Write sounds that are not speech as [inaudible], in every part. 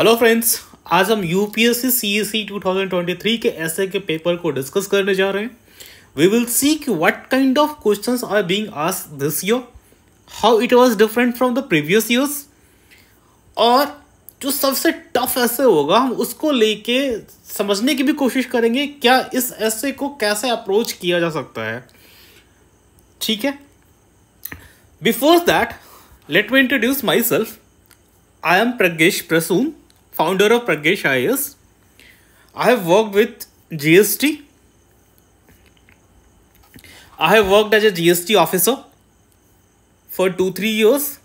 Hello friends आज हम U P S C C two thousand twenty three के ऐसे के पेपर को डिस्कस करने जा रहे हैं वी विल सी कि what kind of questions are being आस this year how it was different from the previous years और जो सबसे टफ ऐसे होगा हम उसको लेके समझने की भी कोशिश करेंगे क्या इस ऐसे को कैसे अप्रोच किया जा सकता है ठीक है before that let me introduce myself I am Pragyesh Prasoon founder of Pragyesh IS. I have worked with GST. I have worked as a GST officer for 2-3 years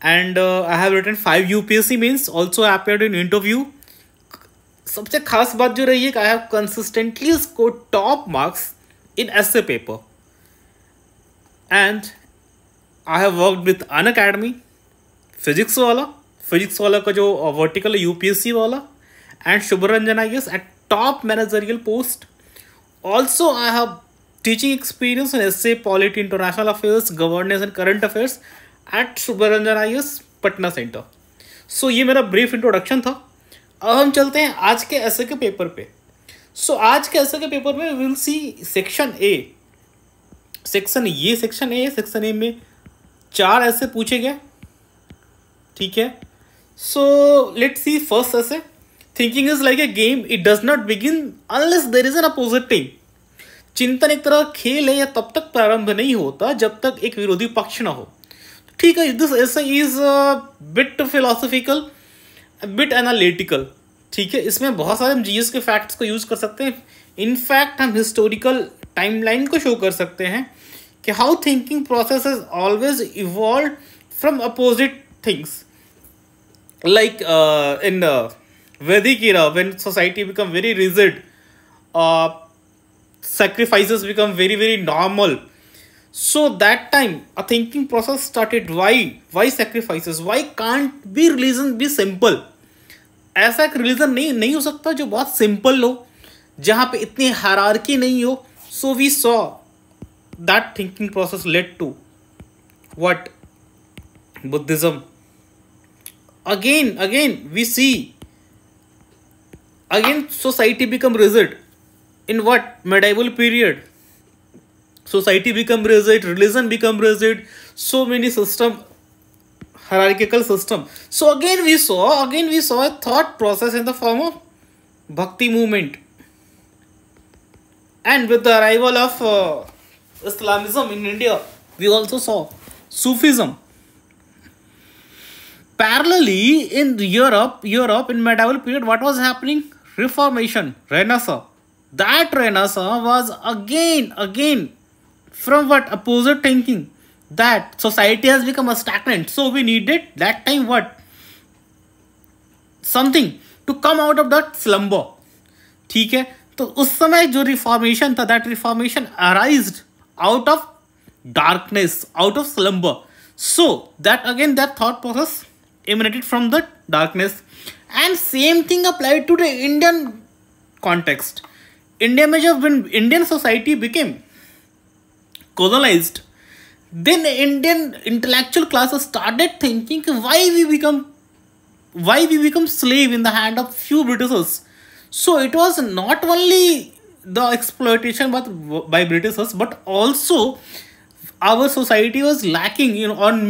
and uh, I have written 5 UPSC mains. Also I appeared in interview. सबसे खास बात जो रही है कि I have consistently score top marks in essay paper and I have worked with Unacademy Physics Wallah Physics Wallah का जो vertical है यूपीएससी वाला and Shubh Ranjan I guess at top managerial post also I have teaching experience in essay polity international affairs governance and current affairs at Shubh Ranjan I S Patna center so ये मेरा brief introduction था अब हम चलते हैं आज के ऐसे के पेपर पे सो so, आज के ऐसे के पेपर में will see section A section ये सेक्शन ए सेक्शन ए में चार ऐसे पूछे गए ठीक है So let's see first essay. Thinking is like a game. It does not begin unless there is an opposite team. चिंतन एक तरह खेल है या तब तक प्रारंभ नहीं होता जब तक एक विरोधी पक्ष ना हो ठीक है दिस ऐसा is bit philosophical bit analytical ठीक है इसमें बहुत सारे हम जीएस के फैक्ट्स को यूज़ कर सकते हैं इनफैक्ट हम हिस्टोरिकल टाइमलाइन को शो कर सकते हैं कि how thinking process is always evolve from opposite things like uh, in uh, Vedic era, when society become very rigid, uh, sacrifices become very very normal. So that time a thinking process started. Why? Why sacrifices? Why can't be religion be simple? ऐसा एक religion नहीं नहीं हो सकता जो बहुत simple हो जहाँ पे इतनी हरारकी नहीं हो so we saw that thinking process led to what Buddhism again again we see again society become rigid in what medieval period society become rigid religion become rigid so many system hierarchical system so again we saw again we saw a thought process in the form of bhakti movement and with the arrival of uh, islamism in india we also saw sufism Parallelly, in Europe, Europe in medieval period, what was happening? Reformation, Renaissance. That Renaissance was again, again, from what opposite thinking that society has become a stagnant. So we needed that time what? Something to come out of that slumber. ठीक है तो उस समय जो reformation था that reformation arise out of darkness out of slumber that that again that thought emanated from the darkness and same thing applied to the indian context india major when indian society became colonized then indian intellectual classes started thinking why we become why we become slave in the hand of few britishers so it was not only the exploitation by, by britishers but also our society was lacking you know, on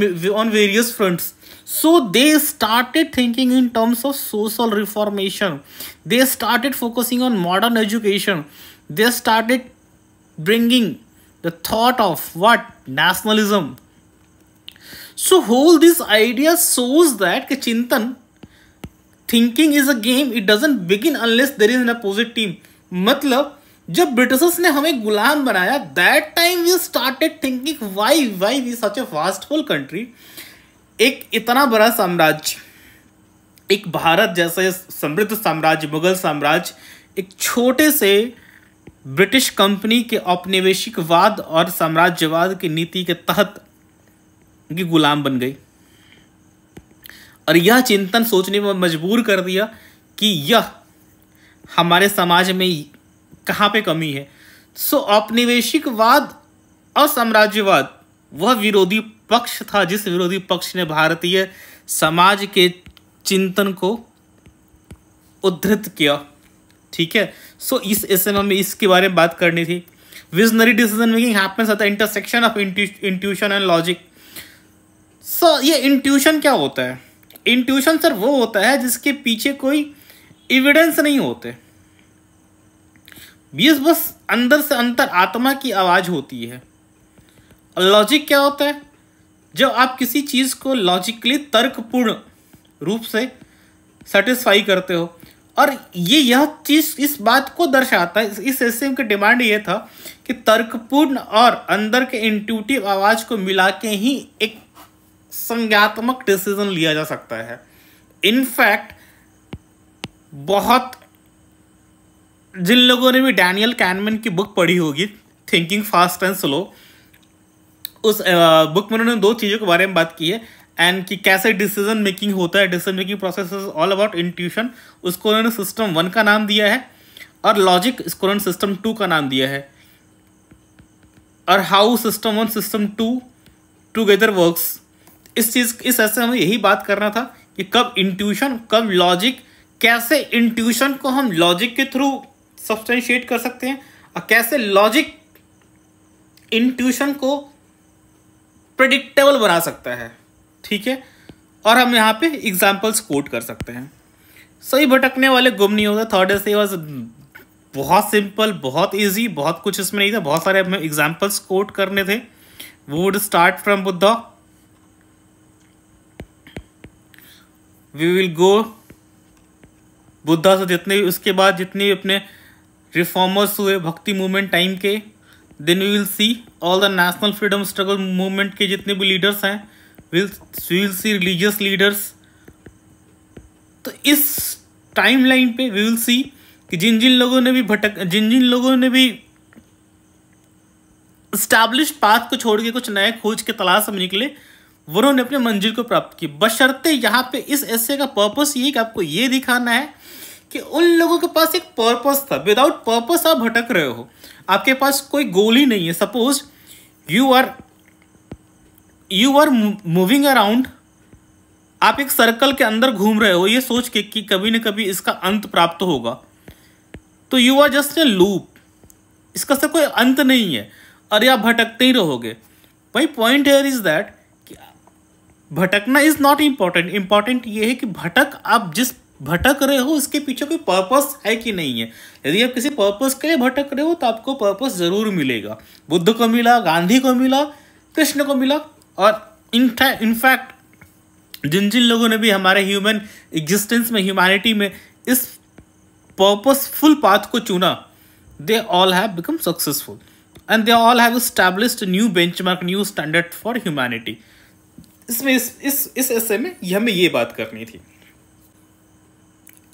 on various fronts so they started thinking in terms of social reformation they started focusing on modern education they started bringing the thought of what nationalism so whole this idea shows that chintan thinking is a game it doesn't begin unless there is an opposite team मतलब जब Britishers ने हमें गुलाम बनाया that time we started thinking why why we such a faithful country एक इतना बड़ा साम्राज्य एक भारत जैसे समृद्ध साम्राज्य मुगल साम्राज्य एक छोटे से ब्रिटिश कंपनी के औपनिवेशिकवाद और साम्राज्यवाद की नीति के तहत की गुलाम बन गई और यह चिंतन सोचने में मजबूर कर दिया कि यह हमारे समाज में कहाँ पे कमी है सो औपनिवेशिकवाद और साम्राज्यवाद वह विरोधी पक्ष था जिस विरोधी पक्ष ने भारतीय समाज के चिंतन को उद्धृत किया ठीक है सो इस ऐसे में हमें इसके बारे में बात करनी थी visionary decision making happens at the intersection of intuition and logic so ये इंट्यूशन क्या होता है इंट्यूशन सर वो होता है जिसके पीछे कोई एविडेंस नहीं होते बीस बस अंदर से अंतर आत्मा की आवाज़ होती है और लॉजिक क्या होता है जब आप किसी चीज़ को लॉजिकली तर्कपूर्ण रूप से सेटिस्फाई करते हो और ये यह चीज़ इस बात को दर्शाता है इस एस का डिमांड ये था कि तर्कपूर्ण और अंदर के इंट्यूटिव आवाज़ को मिला के ही एक संज्ञात्मक डिसीजन लिया जा सकता है इनफैक्ट बहुत जिन लोगों ने भी डैनियल कैनमैन की बुक पढ़ी होगी थिंकिंग फास्ट एंड स्लो उस बुक में उन्होंने दो चीज़ों के बारे में बात की है एंड कि कैसे डिसीजन मेकिंग होता है decision making process is all about intuition उसको उन्होंने सिस्टम वन का नाम दिया है और लॉजिक इसको उन्होंने सिस्टम टू का नाम दिया है और how system one system two together works इस चीज़ इस ऐसे हमें यही बात करना था कि कब इंट्यूशन कब लॉजिक कैसे इंट्यूशन को हम लॉजिक के थ्रू सब्सटेंशिएट कर सकते हैं और कैसे लॉजिक इंट्यूशन को प्रडिक्टेबल बना सकता है ठीक है और हम यहाँ पे एग्जांपल्स कोट कर सकते हैं सही भटकने वाले गुम नहीं होते थर्ड से वॉज बहुत सिंपल बहुत इजी बहुत कुछ इसमें नहीं था बहुत सारे हमें एग्जाम्पल्स कोट करने थे would start from Buddha we will go Buddha से जितने उसके बाद जितनी अपने रिफॉर्मर्स हुए भक्ति मूवमेंट टाइम के then we will see all the national freedom struggle movement के जितने भी लीडर्स हैं will will see religious leaders तो इस टाइम लाइन पे वी विल सी कि जिन जिन लोगों ने भी भटक जिन जिन लोगों ने भी स्टैब्लिश पाथ को छोड़ के कुछ नए खोज के तलाश में निकले वरों ने अपने मंजिल को प्राप्त की बशर्ते यहाँ पे इस ऐसे का पर्पस ये कि आपको ये दिखाना है कि उन लोगों के पास एक पर्पस था विदाउट पर्पस आप भटक रहे हो आपके पास कोई गोल ही नहीं है suppose you are you are moving around आप एक सर्कल के अंदर घूम रहे हो ये सोच के कि कभी ना कभी इसका अंत प्राप्त होगा तो you are just a loop इसका सर कोई अंत नहीं है और आप भटकते ही रहोगे भाई पॉइंट हेयर इज दैट भटकना इज नॉट इम्पॉर्टेंट इम्पॉर्टेंट ये है कि भटक आप जिस भटक रहे हो उसके पीछे कोई पर्पस है कि नहीं है यदि आप किसी पर्पस के लिए भटक रहे हो तो आपको पर्पस ज़रूर मिलेगा बुद्ध को मिला गांधी को मिला कृष्ण को मिला और इनफैक्ट जिन जिन लोगों ने भी हमारे ह्यूमन एग्जिस्टेंस में ह्यूमैनिटी में इस पर्पसफुल पाथ को चुना they all have become successful and they all have established new benchmark new standard for humanity इसमें इस इस इस ऐसे में हमें ये बात करनी थी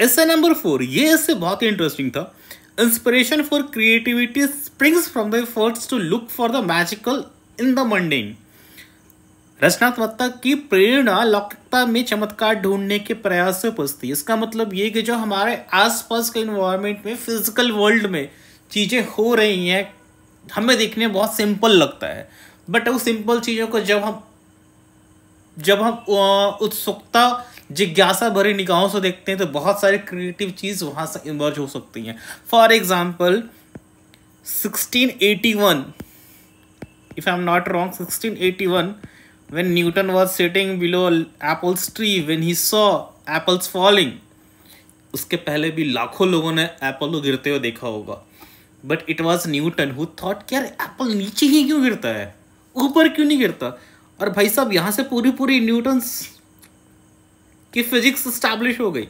ऐसा नंबर फोर ये इससे बहुत ही इंटरेस्टिंग था inspiration for creativity springs from the efforts to look for the magical in the mundane रचनात्मकता की प्रेरणा लौकिकता में चमत्कार ढूंढने के प्रयास से उपजती है इसका मतलब ये कि जो हमारे आसपास के इन्वायरमेंट में फिजिकल वर्ल्ड में चीज़ें हो रही हैं हमें देखने बहुत सिंपल लगता है बट वो सिंपल चीज़ों को जब हम जब हम उत्सुकता जिज्ञासा भरी निगाहों से देखते हैं तो बहुत सारे क्रिएटिव चीज़ वहां से इमर्ज हो सकती हैं for example 1681 if i'm not wrong 1681 when Newton was sitting below apple's tree when he saw apples falling उसके पहले भी लाखों लोगों ने एप्पल को गिरते हुए देखा होगा but it was Newton who thought कि यार एप्पल नीचे ही क्यों गिरता है ऊपर क्यों नहीं गिरता और भाई साहब यहाँ से पूरी पूरी न्यूटन कि फिजिक्स इस्टेब्लिश हो गई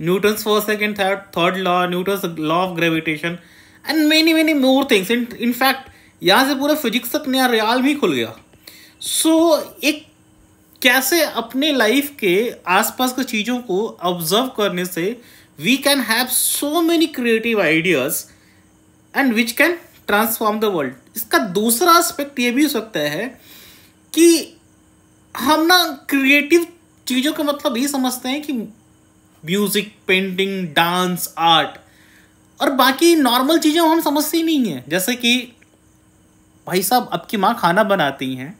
Newton's first second third third law Newton's law of gravitation and many many more things in in fact यहाँ से पूरा फिजिक्स तक नया रियाल भी खुल गया सो so, एक कैसे अपने लाइफ के आसपास की चीज़ों को ऑब्जर्व करने से we can have so many creative ideas and which can transform the world इसका दूसरा आस्पेक्ट ये भी हो सकता है कि हम ना क्रिएटिव चीज़ों का मतलब ये समझते हैं कि म्यूज़िक पेंटिंग डांस आर्ट और बाकी नॉर्मल चीज़ें हम समझते ही नहीं हैं जैसे कि भाई साहब आपकी माँ खाना बनाती हैं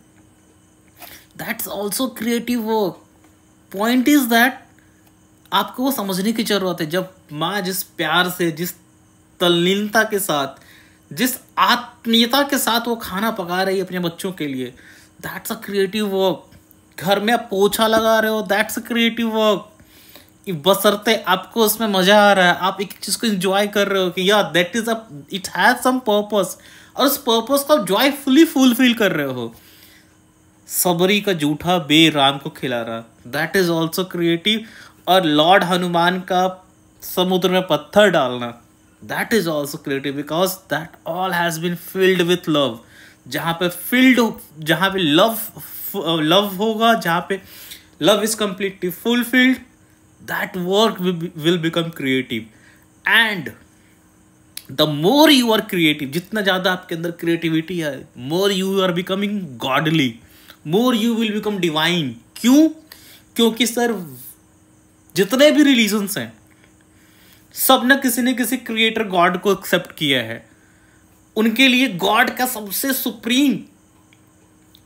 that's also creative work point is that आपको वो समझने की ज़रूरत है जब माँ जिस प्यार से जिस तल्लीनता के साथ जिस आत्मीयता के साथ वो खाना पका रही है अपने बच्चों के लिए दैट्स अ क्रिएटिव वर्क घर में आप पोछा लगा रहे हो दैट्स क्रिएटिव वर्क बसरते आपको उसमें मजा आ रहा है आप एक चीज को इंजॉय कर रहे हो कि या that is a it has some purpose और उस पर्पस को आप जॉयफुली फुलफिल कर रहे हो सबरी का जूठा बे राम को खिला रहा दैट इज ऑल्सो क्रिएटिव और लॉर्ड हनुमान का समुद्र में पत्थर डालना that is also creative because that all has been filled with love जहाँ पे फिल्ड जहाँ पे लव लव uh, होगा जहाँ पे love is completely fulfilled that work will become creative and the more you are creative जितना ज़्यादा आपके अंदर क्रिएटिविटी है more you are becoming godly more you will become divine क्यों क्योंकि सर जितने भी रिलीजन्स हैं सब ने किसी ने किसी क्रिएटर गॉड को एक्सेप्ट किया है उनके लिए गॉड का सबसे सुप्रीम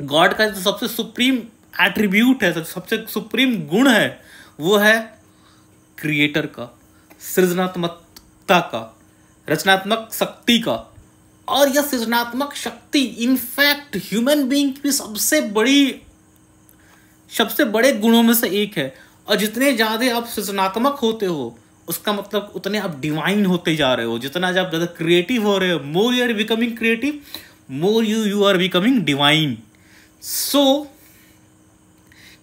गॉड का जो सबसे सुप्रीम एट्रीब्यूट है सबसे सुप्रीम गुण है वो है क्रिएटर का सृजनात्मकता का रचनात्मक शक्ति का और यह सृजनात्मक शक्ति इनफैक्ट ह्यूमन बीइंग की सबसे बड़ी सबसे बड़े गुणों में से एक है और जितने ज़्यादा आप सृजनात्मक होते हो उसका मतलब उतने आप डिवाइन होते जा रहे हो जितना आप ज़्यादा क्रिएटिव हो रहे हो more you are becoming creative more you you are becoming divine So,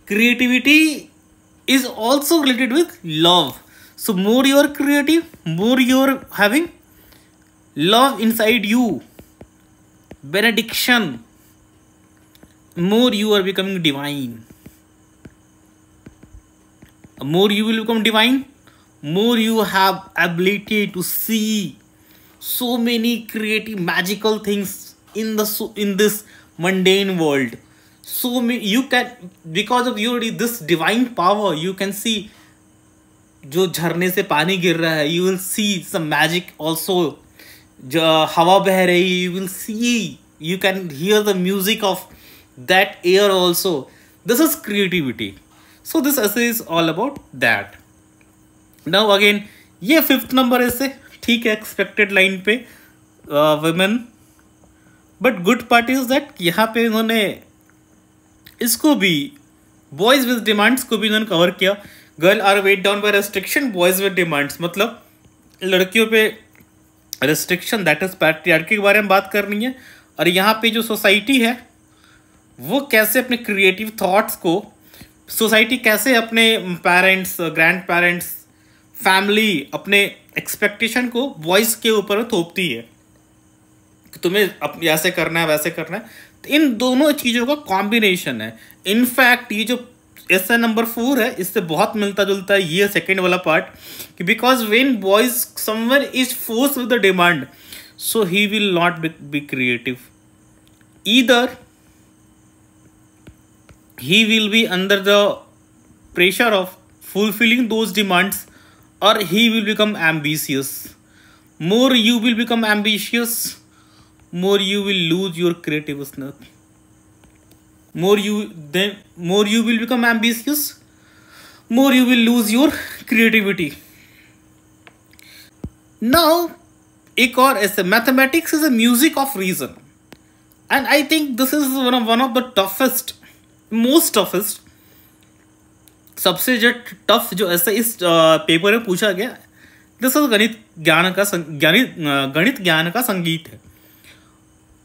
creativity is also related with love. So, more you are creative, more you are having love inside you, benediction, more you are becoming divine. More you will become divine, more you have ability to see so many creative magical things in the in this mundane world so you can because of your this divine power you can see जो झरने से पानी गिर रहा है you will see some magic also हवा बह रही you will see you can hear the music of that air also this is creativity so this essay is all about that now again ये फिफ्थ नंबर ऐसे ठीक है expected line पे women but good part is that यहाँ पे इन्होंने इसको भी boys with demands को भी इन्होंने कवर किया girl are weight down by restriction boys with demands मतलब लड़कियों पे रेस्ट्रिक्शन दैट इज़ पैट्रियार्की के बारे में बात करनी है और यहाँ पे जो सोसाइटी है वो कैसे अपने क्रिएटिव थाट्स को सोसाइटी कैसे अपने पेरेंट्स ग्रैंड पेरेंट्स फैमिली अपने एक्सपेक्टेशन को बॉयज़ के ऊपर थोपती है तुम्हें अपने ऐसे करना है वैसे करना है तो इन दोनों चीज़ों का कॉम्बिनेशन है इनफैक्ट ये जो एस नंबर फोर है इससे बहुत मिलता जुलता है ये सेकेंड वाला पार्ट कि because when boys someone is force with the demand so he will not be creative either he will be under the pressure of fulfilling those demands और he will become ambitious more you will become ambitious more you will lose your creativeness more you then more you will become ambitious more you will lose your creativity now एक और essay mathematics is a music of reason and I think this is one of one of the toughest most toughest सबसे जो tough जो ऐसे इस paper में पूछा गया दिस इज गणित ज्ञान का गणित गणित ज्ञान का संगीत है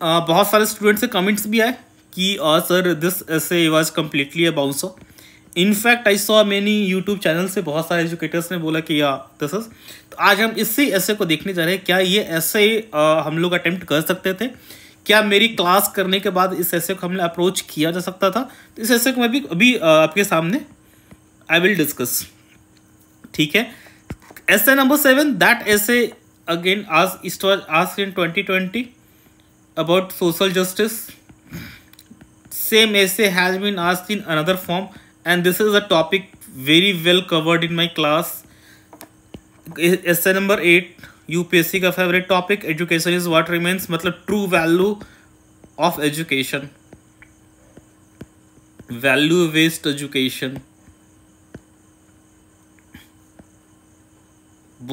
बहुत सारे स्टूडेंट्स से कमेंट्स भी आए कि sir this essay was completely a bouncer in fact I saw many YouTube channel से बहुत सारे एजुकेटर्स ने बोला कि या दिस इज तो आज हम इसी ऐसे को देखने जा रहे हैं क्या ये ऐसे हम लोग अटैम्प्ट कर सकते थे क्या मेरी क्लास करने के बाद इस ऐसे को हमने अप्रोच किया जा सकता था तो इस ऐसे को मैं भी अभी आपके सामने आई विल डिस्कस ठीक है essay number seven that essay again आज इस आज in twenty twenty about social justice. Same essay has been asked in another form and this is a topic very well covered in my class. Essay number 8 UPSC का favourite topic education is what remains मतलब true value of education value waste education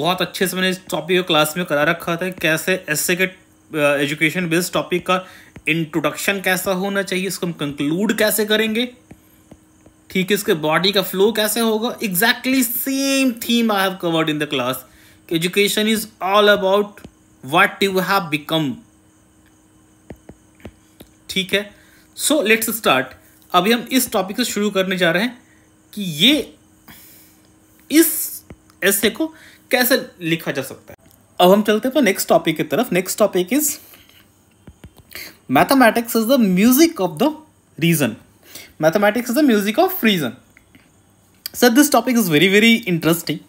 बहुत अच्छे से मैंने इस topic को class में करा रखा था कैसे एसए के एजुकेशन बेस्ड टॉपिक का इंट्रोडक्शन कैसा होना चाहिए इसको हम कंक्लूड कैसे करेंगे ठीक है इसके बॉडी का फ्लो कैसे होगा exactly same theme I have covered in the class education is all about what you have become ठीक है सो लेट्स स्टार्ट अभी हम इस टॉपिक से शुरू करने जा रहे हैं कि ये इस ऐसे को कैसे लिखा जा सकता है अब हम चलते हैं नेक्स्ट टॉपिक की तरफ next topic is mathematics is the music of the reason mathematics is the music of reason sir this topic is very very interesting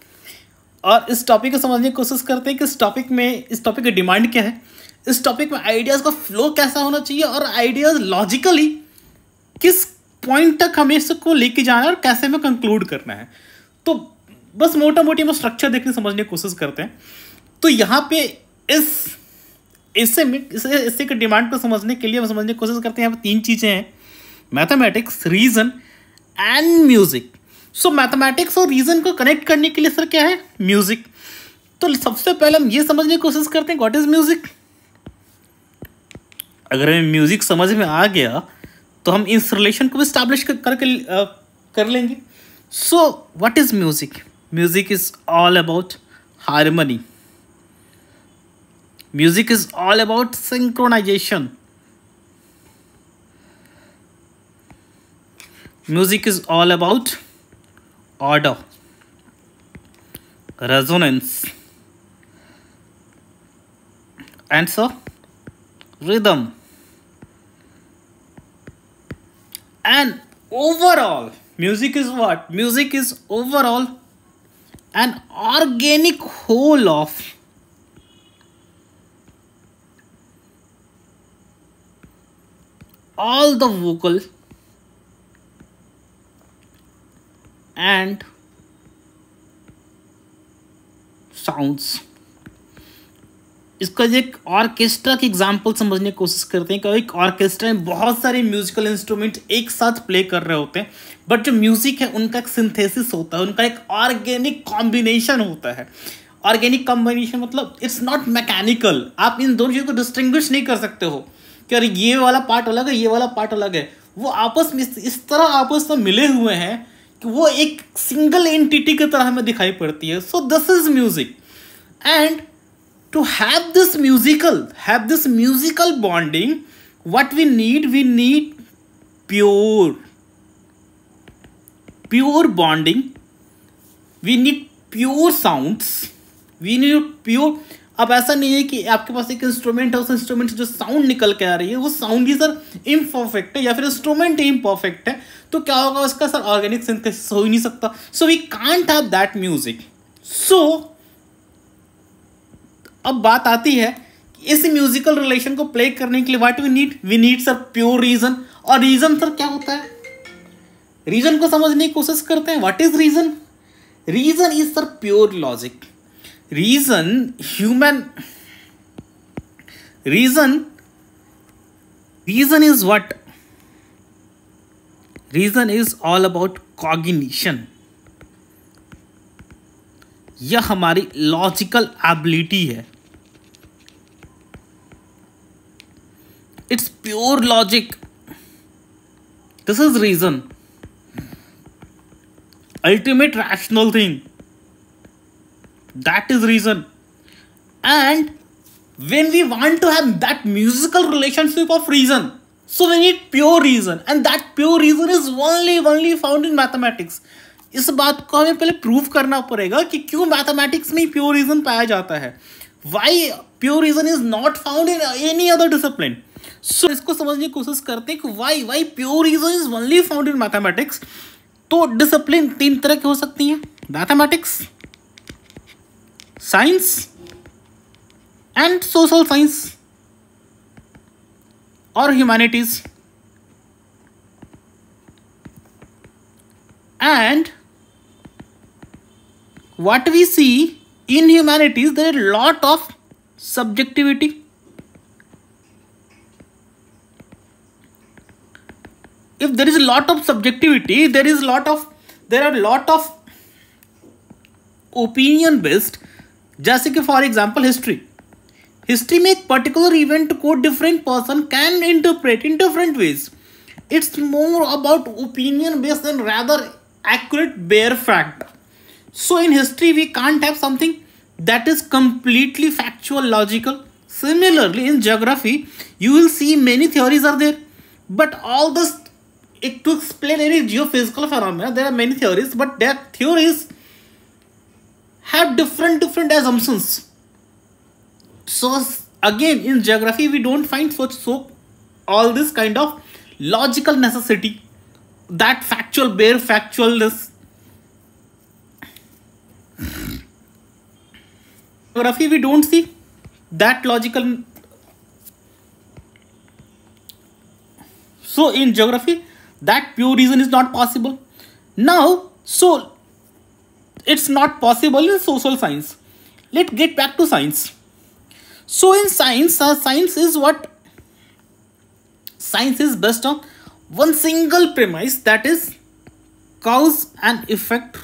और इस टॉपिक को समझने की कोशिश करते हैं कि इस टॉपिक में इस टॉपिक की डिमांड क्या है इस टॉपिक में आइडियाज़ का फ्लो कैसा होना चाहिए और आइडियाज़ लॉजिकली किस पॉइंट तक हमें इसको लेके जाना है और कैसे हमें कंक्लूड करना है तो बस मोटा मोटी हम स्ट्रक्चर देखने समझने की कोशिश करते हैं तो यहाँ पे इस इससे इससे इससे के डिमांड को समझने के लिए हम समझने की कोशिश करते हैं यहाँ पर तीन चीज़ें हैं mathematics reason and music so mathematics और रीज़न को कनेक्ट करने के लिए सर क्या है म्यूज़िक तो सबसे पहले हम ये समझने की कोशिश करते हैं व्हाट इज़ म्यूज़िक अगर हमें म्यूज़िक समझ में आ गया तो हम इस रिलेशन को भी स्टैब्लिश कर, कर, कर, कर लेंगे so what is music music is all about harmony Music is all about synchronization. Music is all about order, resonance, and so rhythm. And overall, music is what? Music is overall an organic whole of all the vocal and sounds इसका एक orchestra की example समझने की कोशिश करते हैं कि एक ऑर्केस्ट्रा में बहुत सारे म्यूजिकल इंस्ट्रूमेंट एक साथ प्ले कर रहे होते हैं बट जो म्यूजिक है उनका एक सिंथेसिस होता है उनका एक ऑर्गेनिक कॉम्बिनेशन होता है ऑर्गेनिक कॉम्बिनेशन मतलब इट्स नॉट मैकेनिकल आप इन दोनों चीज़ों को डिस्टिंग्विश नहीं कर सकते हो कि अरे ये वाला पार्ट अलग है ये वाला पार्ट अलग है वो आपस में इस तरह आपस में मिले हुए हैं कि वो एक सिंगल एंटिटी की तरह हमें दिखाई पड़ती है so this is music and to have this musical have this musical bonding what we need we need pure pure bonding we need pure sounds we need pure अब ऐसा नहीं है कि आपके पास एक इंस्ट्रूमेंट है उस इंस्ट्रूमेंट से जो साउंड निकल के आ रही है वो साउंड ही सर इम्परफेक्ट है या फिर इंस्ट्रूमेंट ही इम्परफेक्ट है तो क्या होगा उसका सर ऑर्गेनिक सिंथेसिस हो ही नहीं सकता so we can't have that music so अब बात आती है इस म्यूजिकल रिलेशन को प्ले करने के लिए what we need we need sir pure reason और रीजन सर क्या होता है रीजन को समझने की कोशिश करते हैं what is reason reason is sir pure logic reason human reason reason is what reason is all about cognition यह हमारी लॉजिकल एबिलिटी है it's pure logic this is reason ultimate rational thing that is reason and when we want to have that musical relationship of reason so we need pure reason and that pure reason is only only found in mathematics इस बात को हमें पहले prove करना पड़ेगा कि क्यों mathematics में प्योर रीजन पाया जाता है why pure reason is not found in any other discipline so इसको समझने की कोशिश करते हैं कि why why pure reason is only found in mathematics तो डिसिप्लिन तीन तरह की हो सकती हैं mathematics science and social science or humanities and what we see in humanities there are a lot of subjectivity if there is a lot of subjectivity there is a lot of there are a lot of opinion based just like for example, history. History, make particular event. Quote different person can interpret in different ways. It's more about opinion based based rather accurate bare fact. So in history, we can't have something that is completely factual, logical. Similarly, in geography, you will see many theories are there, but all this it, to explain any geophysical phenomena, there are many theories, but that theories have different different assumptions. So again in geography we don't find such so all this kind of logical necessity that factual bare factualness [coughs] geography we don't see that logical so in geography that pure reason is not possible now so it's not possible in social science. Let's get back to science. So in science, uh, science is what? Science is based on one single premise that is cause and effect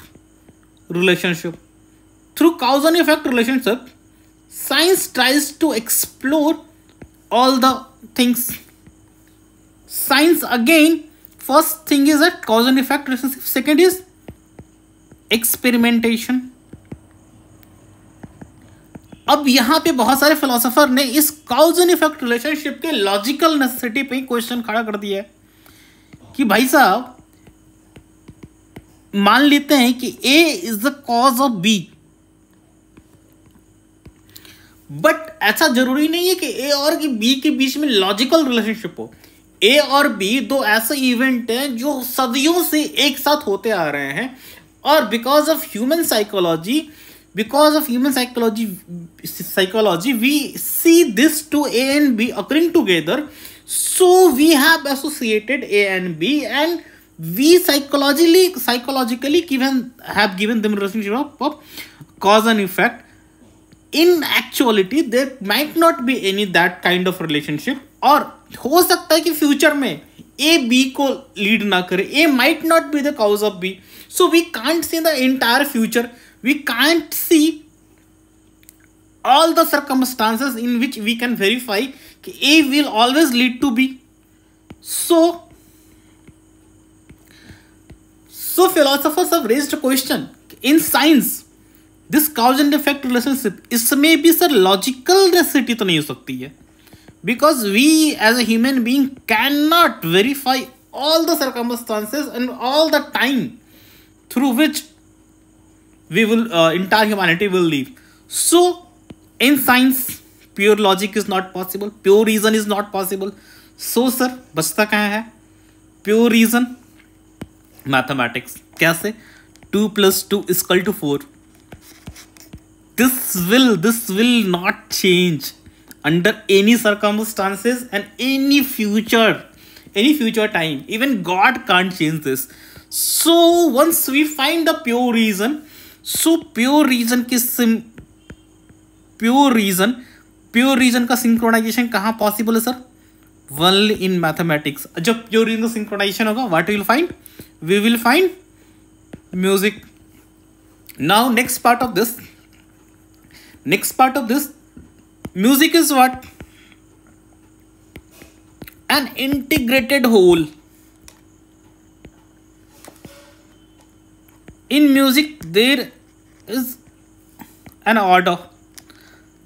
relationship. Through cause and effect relationship, science tries to explore all the things. Science again, first thing is that cause and effect relationship, second is experimentation अब यहां पे बहुत सारे philosopher ने इस cause and effect relationship के logical necessity पे question खड़ा कर दिया है कि भाई साहब मान लेते हैं कि A is the cause of B but ऐसा जरूरी नहीं है कि ए और कि बी के बीच में लॉजिकल रिलेशनशिप हो ए और बी दो ऐसे इवेंट हैं जो सदियों से एक साथ होते आ रहे हैं or because of human psychology because of human psychology psychology we see this two a and b occurring together so we have associated a and b and we psychologically psychologically given have given them relationship of, of cause and effect in actuality there might not be any that kind of relationship और हो सकता है कि future में A B को lead ना करे A might not be the cause of B So we can't see the entire future. We can't see all the circumstances in which we can verify A will always lead to B. So, so philosophers have raised a question. In science, this cause and effect relationship is maybe a logical necessity. Because we as a human being cannot verify all the circumstances and all the time through which we will uh, entire humanity will live so in science pure logic is not possible pure reason is not possible so sir kya hai pure reason mathematics kaise 2 plus 2 is equal to 4 this will this will not change under any circumstances and any future any future time even god can't change this so once we find the pure reason so pure reason किस pure reason pure reason का synchronization कहाँ possible है sir well in mathematics जब pure reason का synchronization होगा what will find we will find music now next part of this next part of this music is what an integrated whole in music there is an order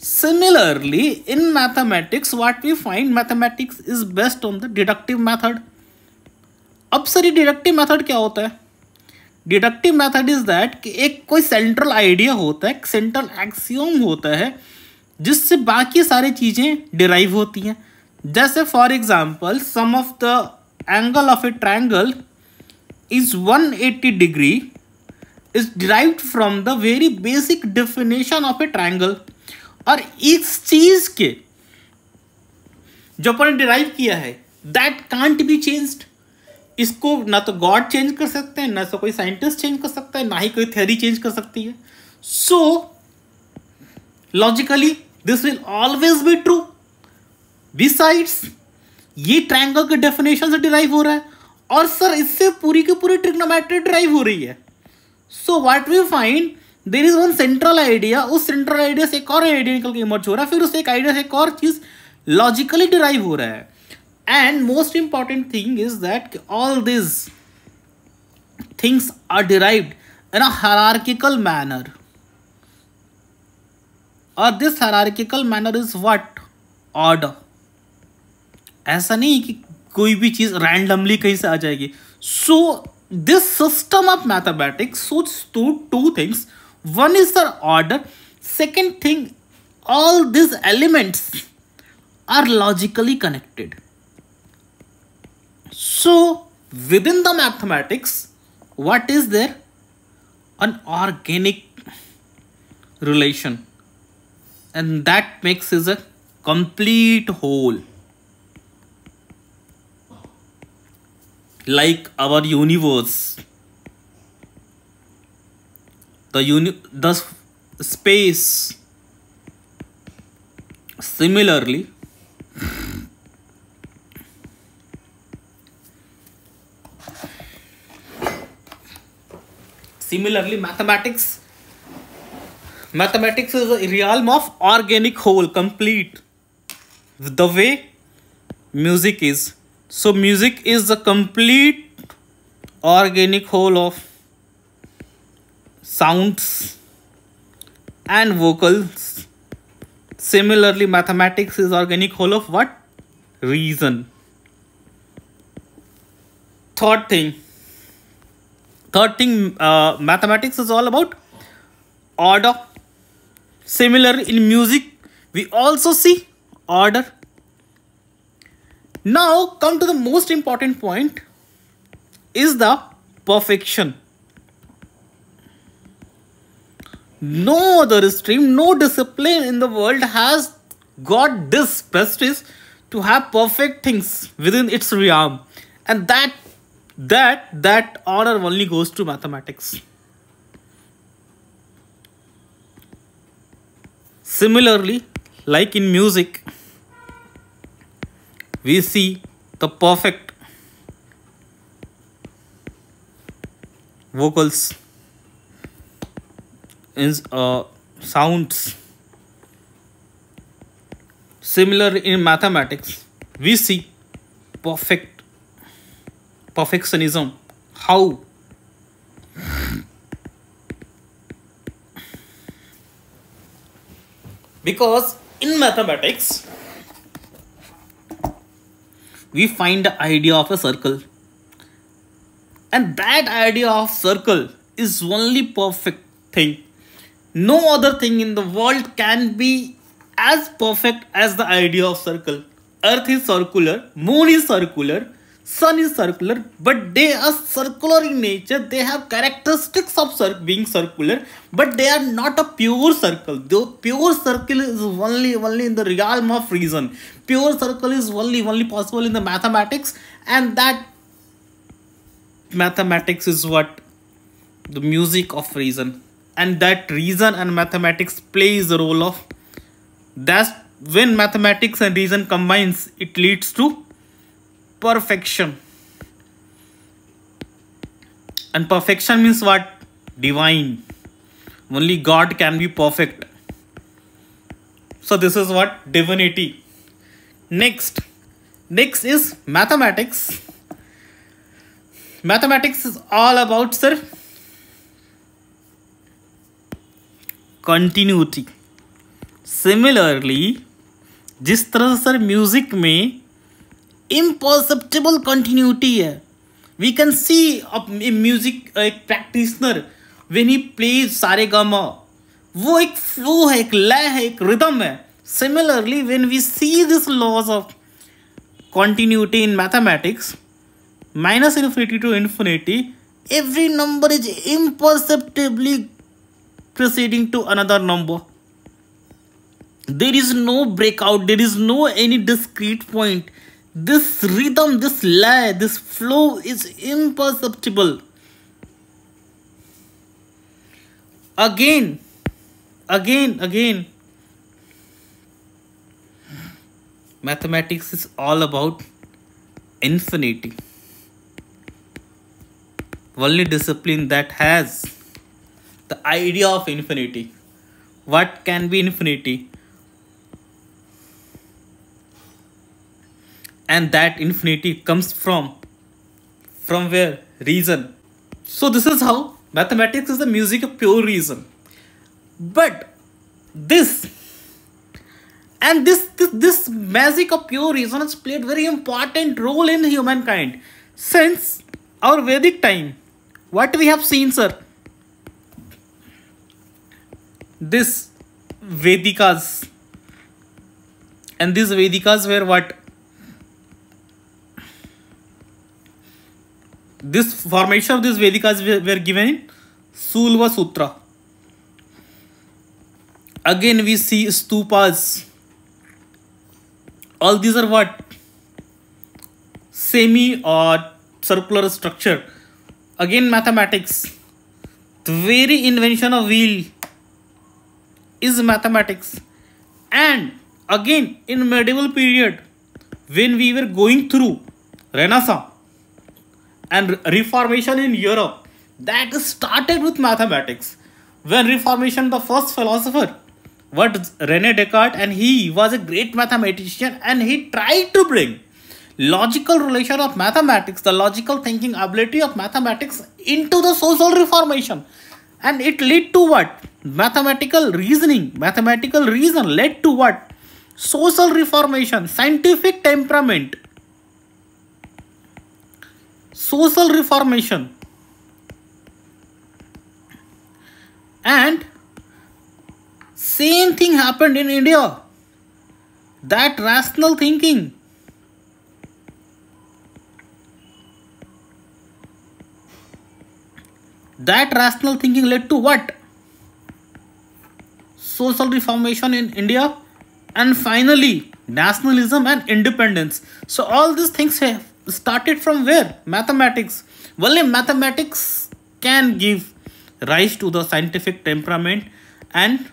similarly in mathematics what we find mathematics is best on the deductive method अब sir ये deductive method क्या होता है deductive method is that कि एक कोई central idea होता है सेंट्रल एक्सियोम होता है जिससे बाकी सारी चीज़ें डिराइव होती हैं जैसे for example sum of the angle of a triangle is 180 degree is derived from the very basic definition of a triangle और इस चीज के जो अपन डिराइव किया है दैट कांट बी चेंज्ड इसको ना तो गॉड चेंज कर सकते हैं ना तो कोई साइंटिस्ट चेंज कर सकता है ना ही कोई थ्योरी चेंज कर सकती है so logically this will always be true besides ये ट्रायंगल के डेफिनेशन से डिराइव हो रहा है और सर इससे पूरी की पूरी ट्रिग्नोमेट्री डिराइव हो रही है so what we find there is one central idea उस सेंट्रल आइडिया से एक और आइडिया निकल के इमर्ज हो रहा है फिर उस एक आइडिया से एक और चीज लॉजिकली डिराइव हो रहा है and most important thing is that all this things are derive in a manner और this hierarchical manner is what order ऐसा नहीं कि कोई भी चीज़ रैंडमली कहीं से आ जाएगी सो so, this system of mathematics suits to two things. One is the order. Second thing, all these elements are logically connected. So within the mathematics, what is there? An organic relation. And that makes is a complete whole. like our universe the uni the space similarly similarly mathematics mathematics is a realm of organic whole complete the way music is so music is the complete organic whole of sounds and vocals. Similarly, mathematics is organic whole of what? Reason. Third thing. Third thing, uh, mathematics is all about order. Similar in music, we also see order now come to the most important point is the perfection. No other stream, no discipline in the world has got this prestige to have perfect things within its realm. And that that that honor only goes to mathematics. Similarly, like in music, we see the perfect vocals uh, sounds similar in mathematics we see perfect perfectionism how because in mathematics we find the idea of a circle. And that idea of circle is only perfect thing. No other thing in the world can be as perfect as the idea of circle. Earth is circular, moon is circular, Sun is circular, but they are circular in nature. They have characteristics of cir being circular, but they are not a pure circle. The pure circle is only only in the realm of reason. Pure circle is only only possible in the mathematics, and that mathematics is what the music of reason and that reason and mathematics plays the role of that's when mathematics and reason combines it leads to perfection. And perfection means what? Divine. Only God can be perfect. So this is what divinity. Next. Next is mathematics. Mathematics is all about, sir, Continuity. Similarly, जिस तरह से sir music में imperceptible continuity है we can see a music एक practitioner when he plays सारे गम वो एक फ्लो है एक लय है एक रिदम है similarly when we see this laws of continuity in mathematics minus infinity to infinity every number is imperceptibly proceeding to another number there is no breakout there is no any discrete point This rhythm, this lay, this flow is imperceptible. Again, again, again. Mathematics is all about infinity. Only discipline that has the idea of infinity. What can be infinity? and that infinity comes from from where reason so this is how mathematics is the music of pure reason but this and this, this this magic of pure reason has played very important role in humankind since our vedic time what we have seen sir this vedikas and these vedikas were what This formation of these Vedikas were given in Sulva Sutra. Again we see stupas. All these are what? Semi or circular structure. Again mathematics. The very invention of wheel is mathematics. And again in medieval period when we were going through Renaissance and reformation in Europe that started with mathematics. When reformation, the first philosopher, what Rene Descartes, and he was a great mathematician and he tried to bring logical relation of mathematics, the logical thinking ability of mathematics into the social reformation. And it led to what? Mathematical reasoning, mathematical reason led to what? Social reformation, scientific temperament social reformation and same thing happened in India that rational thinking that rational thinking led to what social reformation in India and finally nationalism and independence so all these things have started from where? Mathematics. Only mathematics can give rise to the scientific temperament and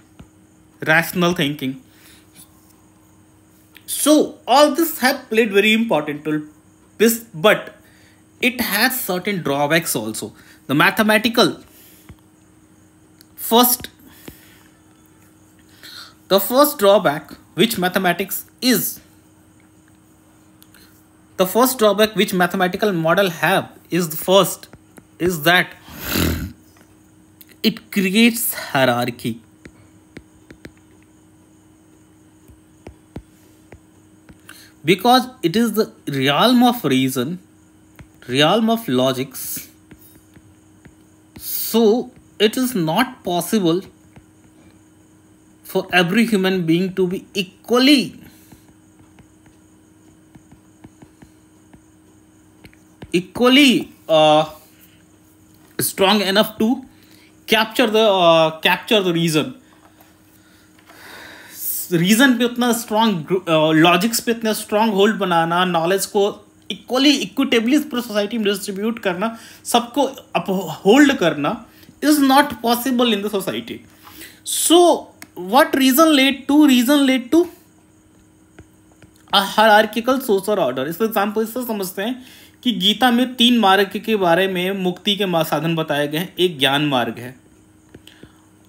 rational thinking. So all this have played very important role, but it has certain drawbacks also. The mathematical first the first drawback which mathematics is the first drawback which mathematical model have is first is that it creates hierarchy. Because it is the realm of reason, realm of logics, so it is not possible for every human being to be equally equally uh, strong enough to capture the uh, capture the reason reason पे उतना strong logics uh, पे इतना strong hold बनाना knowledge को equally equitably पूरी society में distribute करना सबको होल्ड करना is not possible in the society so what reason led to reason led to hierarchical social order इस एग्जाम्पल इससे समझते हैं कि गीता में तीन मार्ग के बारे में मुक्ति के साधन बताए गए हैं एक ज्ञान मार्ग है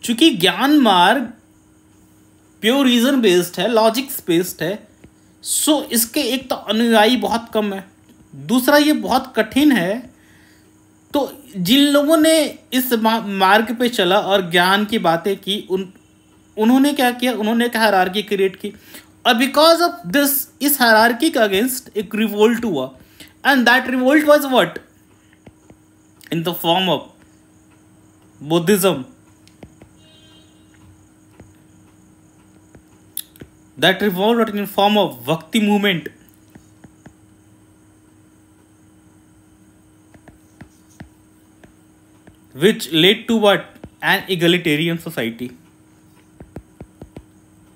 चूंकि ज्ञान मार्ग प्योर रीजन बेस्ड है लॉजिक्स बेस्ड है सो इसके एक तो अनुयायी बहुत कम है दूसरा ये बहुत कठिन है तो जिन लोगों ने इस मार्ग पे चला और ज्ञान की बातें की उन उन्होंने क्या किया उन्होंने क्या हरारकी क्रिएट की और बिकॉज ऑफ दिस इस हरारकी के अगेंस्ट एक रिवोल्ट हुआ And that revolt was what? In the form of Buddhism. That revolt in the form of Bhakti movement. Which led to what? An egalitarian society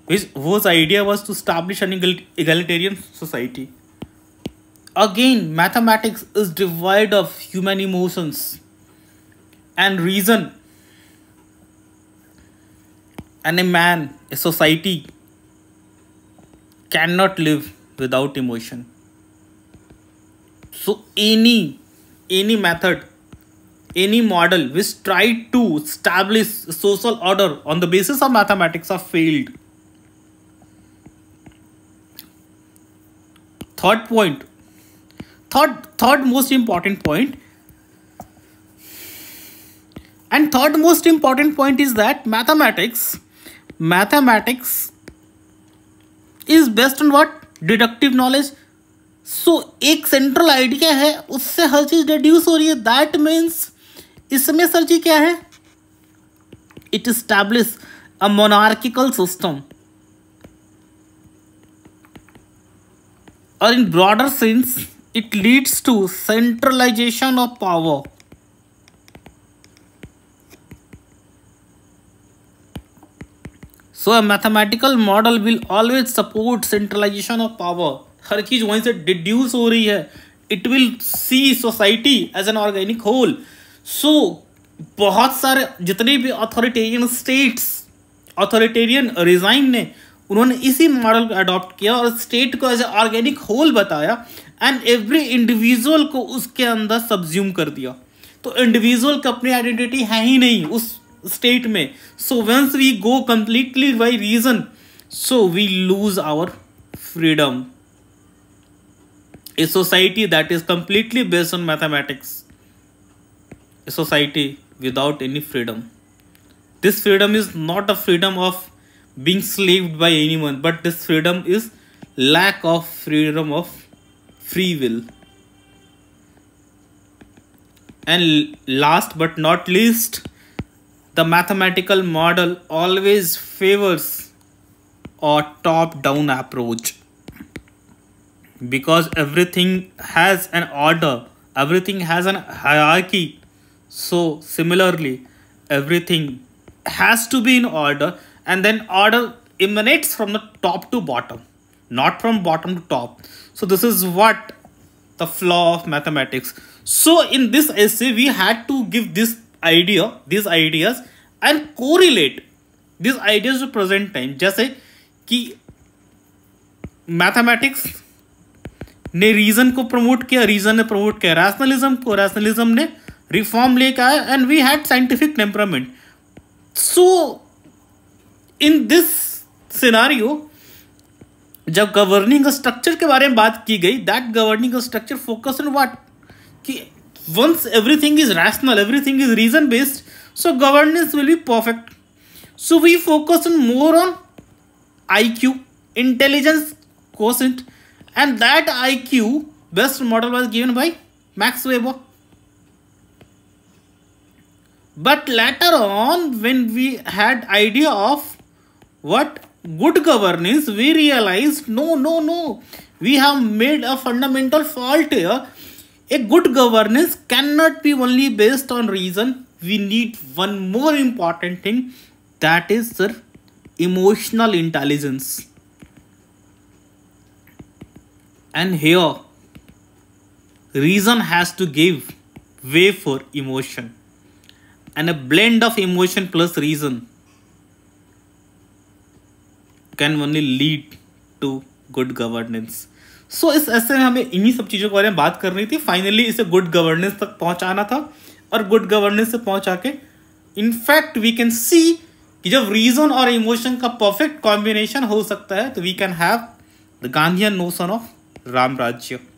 whose idea was to establish an egalitarian society. Again, mathematics is devoid of human emotions and reason. And a man, a society, cannot live without emotion. So any any method, any model which tried to establish social order on the basis of mathematics have failed. Third point, third third most important point and third most important point is that mathematics mathematics is based on what deductive knowledge so एक central idea है उससे हर चीज deduce हो रही है that means इसमें sir ji क्या है it establish a monarchical system और in broader sense it leads to centralization of power so a mathematical model will always support centralization of power हर चीज वहीं से डिड्यूस हो रही है it will see society as an organic whole so बहुत सारे जितने भी अथॉरिटेरियन स्टेट्स अथॉरिटेरियन रिजाइन ने उन्होंने इसी मॉडल को अडॉप्ट किया और स्टेट को एज ऑर्गेनिक होल बताया एंड एवरी इंडिविजुअल को उसके अंदर सब्ज्यूम कर दिया तो इंडिविजुअल का अपनी आइडेंटिटी है ही नहीं उस स्टेट में so whence we go completely by reason so we lose our freedom a society that is completely based on mathematics a society without any freedom this freedom is not a freedom of being being by anyone but this freedom is lack of freedom of free will. And last but not least, the mathematical model always favors a top down approach because everything has an order, everything has an hierarchy. So, similarly, everything has to be in order, and then order emanates from the top to bottom, not from bottom to top. So this is what the flaw of mathematics. So in this essay, we had to give this idea, these ideas and correlate these ideas to present time. Just say ki mathematics ne reason ko promote kiya, reason ne promote kiya, rationalism ko rationalism ne reform leka hai and we had scientific temperament. So in this scenario, जब governing structure के बारे में बात की गई that governing structure focus on what कि once everything is rational everything is reason based so governance will be perfect so we focus on more on I Q intelligence quotient and that I Q best model was given by Max Weber but later on when we had idea of what good governance, we realized no, no, no, we have made a fundamental fault here. A good governance cannot be only based on reason. We need one more important thing that is, sir, emotional intelligence. And here, reason has to give way for emotion and a blend of emotion plus reason can only lead to good governance so इस ऐसे में हमें इन्हीं सब चीज़ों के बारे में बात करनी थी फाइनली इसे गुड गवर्नेंस तक पहुंचाना था और गुड गवर्नेंस से पहुंचा के इनफैक्ट वी कैन सी कि जब रीजन और इमोशन का परफेक्ट कॉम्बिनेशन हो सकता है तो we can have the Gandhian notion of Ram राज्य